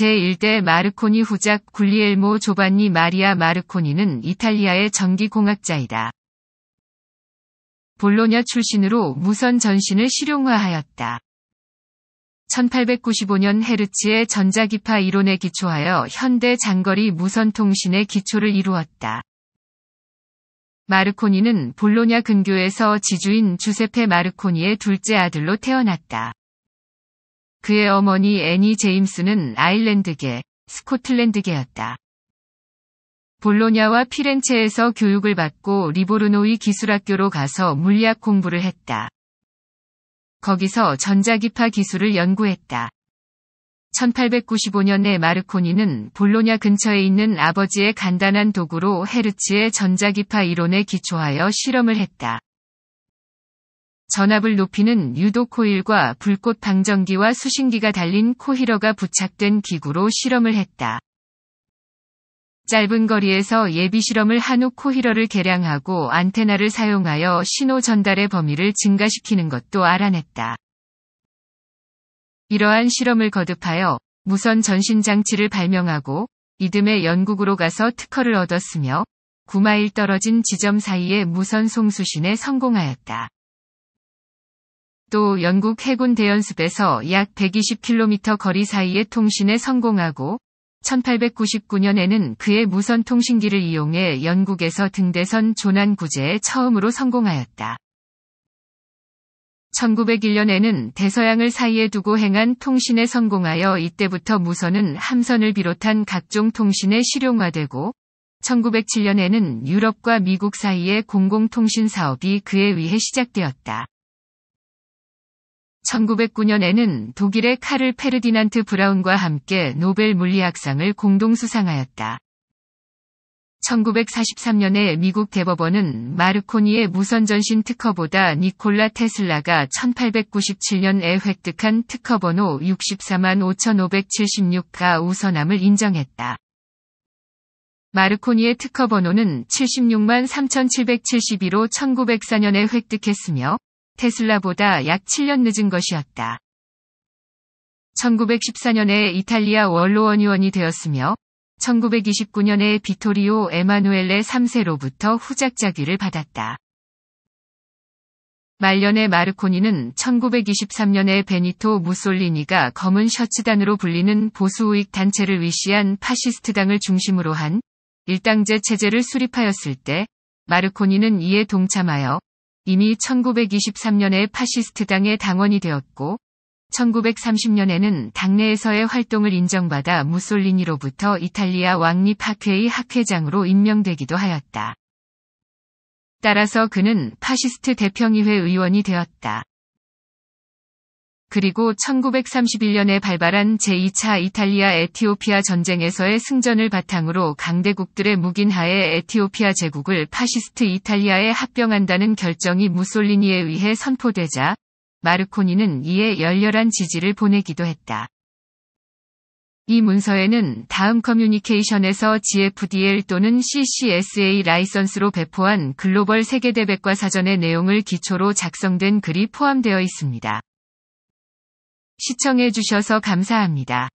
제1대 마르코니 후작 굴리엘모 조반니 마리아 마르코니는 이탈리아의 전기공학자이다. 볼로냐 출신으로 무선 전신을 실용화하였다. 1895년 헤르츠의 전자기파 이론에 기초하여 현대 장거리 무선통신의 기초를 이루었다. 마르코니는 볼로냐 근교에서 지주인 주세페 마르코니의 둘째 아들로 태어났다. 그의 어머니 애니 제임스는 아일랜드계, 스코틀랜드계였다. 볼로냐와 피렌체에서 교육을 받고 리보르노의 기술학교로 가서 물리학 공부를 했다. 거기서 전자기파 기술을 연구했다. 1895년에 마르코니는 볼로냐 근처에 있는 아버지의 간단한 도구로 헤르츠의 전자기파 이론에 기초하여 실험을 했다. 전압을 높이는 유도 코일과 불꽃 방전기와 수신기가 달린 코히러가 부착된 기구로 실험을 했다. 짧은 거리에서 예비 실험을 한 후 코히러를 개량하고 안테나를 사용하여 신호 전달의 범위를 증가시키는 것도 알아냈다. 이러한 실험을 거듭하여 무선 전신 장치를 발명하고 이듬해 영국으로 가서 특허를 얻었으며 9마일 떨어진 지점 사이에 무선 송수신에 성공하였다. 또 영국 해군 대연습에서 약 120km 거리 사이의 통신에 성공하고 1899년에는 그의 무선 통신기를 이용해 영국에서 등대선 조난 구제에 처음으로 성공하였다. 1901년에는 대서양을 사이에 두고 행한 통신에 성공하여 이때부터 무선은 함선을 비롯한 각종 통신에 실용화되고 1907년에는 유럽과 미국 사이의 공공통신 사업이 그에 의해 시작되었다. 1909년에는 독일의 카를 페르디난트 브라운과 함께 노벨 물리학상을 공동 수상하였다. 1943년에 미국 대법원은 마르코니의 무선전신 특허보다 니콜라 테슬라가 1897년에 획득한 특허번호 6 4 5576가 우선함을 인정했다. 마르코니의 특허번호는 7 6 3 7 7 2로 1904년에 획득했으며 테슬라보다 약 7년 늦은 것이었다. 1914년에 이탈리아 원로원의원이 되었으며 1929년에 비토리오 에마누엘레 3세로부터 후작자기를 받았다. 말년에 마르코니는 1923년에 베니토 무솔리니가 검은 셔츠단으로 불리는 보수우익 단체를 위시한 파시스트당을 중심으로 한 일당제 체제를 수립하였을 때 마르코니는 이에 동참하여 이미 1923년에 파시스트당의 당원이 되었고 1930년에는 당내에서의 활동을 인정받아 무솔리니로부터 이탈리아 왕립학회의 학회장으로 임명되기도 하였다. 따라서 그는 파시스트 대평의회 의원이 되었다. 그리고 1931년에 발발한 제2차 이탈리아 에티오피아 전쟁에서의 승전을 바탕으로 강대국들의 묵인하에 에티오피아 제국을 파시스트 이탈리아에 합병한다는 결정이 무솔리니에 의해 선포되자 마르코니는 이에 열렬한 지지를 보내기도 했다. 이 문서에는 다음 커뮤니케이션에서 GFDL 또는 CCSA 라이선스로 배포한 글로벌 세계대백과 사전의 내용을 기초로 작성된 글이 포함되어 있습니다. 시청해주셔서 감사합니다.